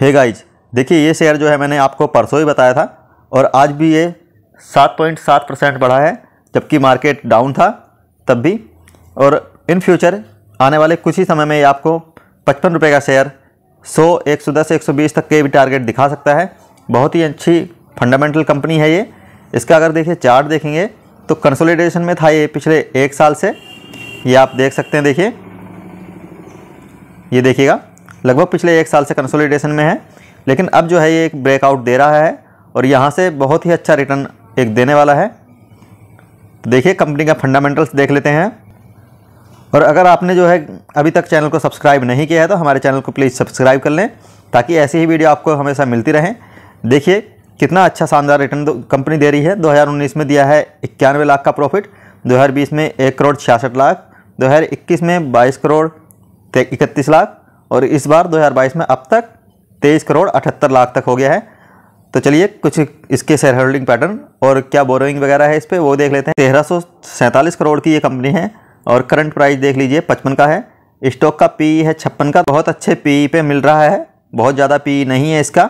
hey guys देखिए ये share जो है मैंने आपको परसों ही बताया था और आज भी ये सात पॉइंट सात परसेंट बढ़ा है जबकि मार्केट डाउन था तब भी और इन फ्यूचर आने वाले कुछ ही समय में ये आपको पचपन रुपये का शेयर सौ एक सौ दस एक सौ बीस तक के भी टारगेट दिखा सकता है बहुत ही अच्छी फंडामेंटल कंपनी है ये इसका अगर देखिए चार्ट देखेंगे तो कंसोलिडेशन में था ये पिछले एक साल से ये आप देख सकते हैं देखिए ये देखिएगा लगभग पिछले एक साल से कंसोलिडेशन में है लेकिन अब जो है ये एक ब्रेकआउट दे रहा है और यहाँ से बहुत ही अच्छा रिटर्न एक देने वाला है तो देखिए कंपनी का फंडामेंटल्स देख लेते हैं और अगर आपने जो है अभी तक चैनल को सब्सक्राइब नहीं किया है तो हमारे चैनल को प्लीज़ सब्सक्राइब कर लें ताकि ऐसी ही वीडियो आपको हमेशा मिलती रहें देखिए कितना अच्छा शानदार रिटर्न कंपनी दे रही है 2019 में दिया है इक्यानवे लाख का प्रॉफिट 2020 में एक करोड़ छियासठ लाख 2021 में 22 करोड़ इकतीस लाख और इस बार 2022 में अब तक तेईस करोड़ अठहत्तर लाख तक हो गया है तो चलिए कुछ इसके शेयर होल्डिंग पैटर्न और क्या बोरोइंग वगैरह है इस पर वो देख लेते हैं तेरह करोड़ की ये कंपनी है और करंट प्राइस देख लीजिए पचपन का है स्टॉक का पी है छप्पन का बहुत अच्छे पी पे मिल रहा है बहुत ज़्यादा पी नहीं है इसका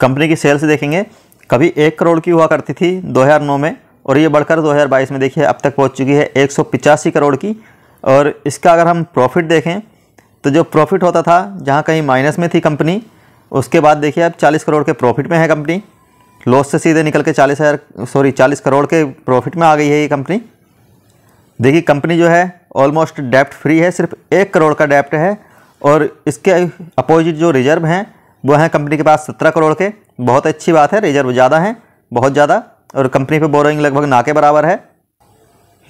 कंपनी की सेल्स देखेंगे कभी एक करोड़ की हुआ करती थी 2009 में और ये बढ़कर 2022 में देखिए अब तक पहुंच चुकी है एक करोड़ की और इसका अगर हम प्रॉफिट देखें तो जो प्रॉफिट होता था जहाँ कहीं माइनस में थी कंपनी उसके बाद देखिए अब चालीस करोड़ के प्रॉफिट में है कंपनी लॉस से सीधे निकल के चालीस हज़ार सॉरी चालीस करोड़ के प्रॉफिट में आ गई है ये कंपनी देखिए कंपनी जो है ऑलमोस्ट डेप्ट फ्री है सिर्फ एक करोड़ का डेप्ट है और इसके अपोजिट जो रिजर्व हैं वो हैं कंपनी के पास सत्रह करोड़ के बहुत अच्छी बात है रिजर्व ज़्यादा हैं बहुत ज़्यादा और कंपनी पर बोरोइंग लगभग ना के बराबर है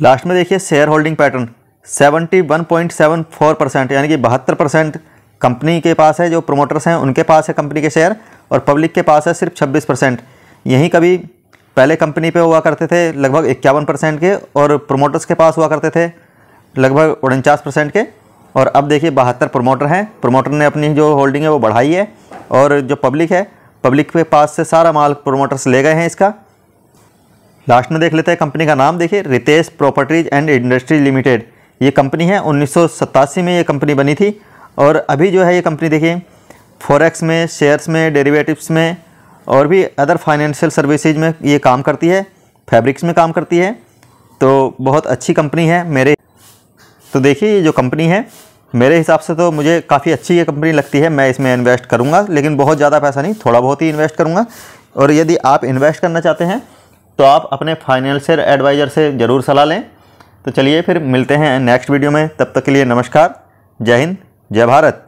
लास्ट में देखिए शेयर होल्डिंग पैटर्न 71.74 परसेंट यानी कि बहत्तर परसेंट कंपनी के पास है जो प्रोमोटर्स हैं उनके पास है कंपनी के शेयर और पब्लिक के पास है सिर्फ 26 परसेंट यहीं कभी पहले कंपनी पे हुआ करते थे लगभग इक्यावन परसेंट के और प्रोमोटर्स के पास हुआ करते थे लगभग उनचास परसेंट के और अब देखिए बहत्तर प्रोमोटर हैं प्रोमोटर ने अपनी जो होल्डिंग है वो बढ़ाई है और जो पब्लिक है पब्लिक के पास से सारा माल प्रोमोटर्स ले गए हैं इसका लास्ट में देख लेते हैं कंपनी का नाम देखिए Ritesh properties and industry limited ये कंपनी है उन्नीस में ये कंपनी बनी थी और अभी जो है ये कंपनी देखिए फॉरेक्स में शेयर्स में डेरिवेटिव्स में और भी अदर फाइनेंशियल सर्विसेज में ये काम करती है फैब्रिक्स में काम करती है तो बहुत अच्छी कंपनी है मेरे तो देखिए ये जो कंपनी है मेरे हिसाब से तो मुझे काफ़ी अच्छी ये कंपनी लगती है मैं इसमें इन्वेस्ट करूँगा लेकिन बहुत ज़्यादा पैसा नहीं थोड़ा बहुत ही इन्वेस्ट करूँगा और यदि आप इन्वेस्ट करना चाहते हैं तो आप अपने फाइनेंशियल एडवाइज़र से ज़रूर सलाह लें तो चलिए फिर मिलते हैं नेक्स्ट वीडियो में तब तक के लिए नमस्कार जय हिंद जय भारत